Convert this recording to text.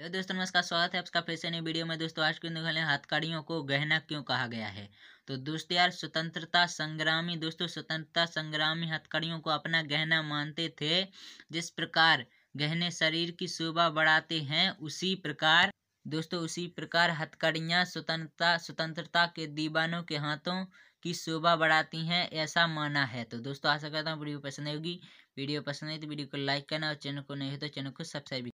hello दोस्तों नमस्कार स्वागत है आपका फिर से नई वीडियो में दोस्तों आज क्यों निकाले हाथकाड़ियों को गहना क्यों कहा गया है तो दोस्तों यार स्वतंत्रता संग्रामी दोस्तों स्वतंत्रता संग्रामी हथकड़ियों को अपना गहना मानते थे जिस प्रकार गहने शरीर की शोभा बढ़ाते हैं उसी प्रकार दोस्तों उसी प्रकार हथकड़ियाँ स्वतंत्रता स्वतंत्रता के दीवानों के हाथों की शोभा बढ़ाती हैं ऐसा माना है तो दोस्तों आशा करता हूँ वीडियो पसंद आएगी वीडियो पसंद आई तो वीडियो को लाइक करना और चैनल को नहीं हो तो चैनल को सब्सक्राइब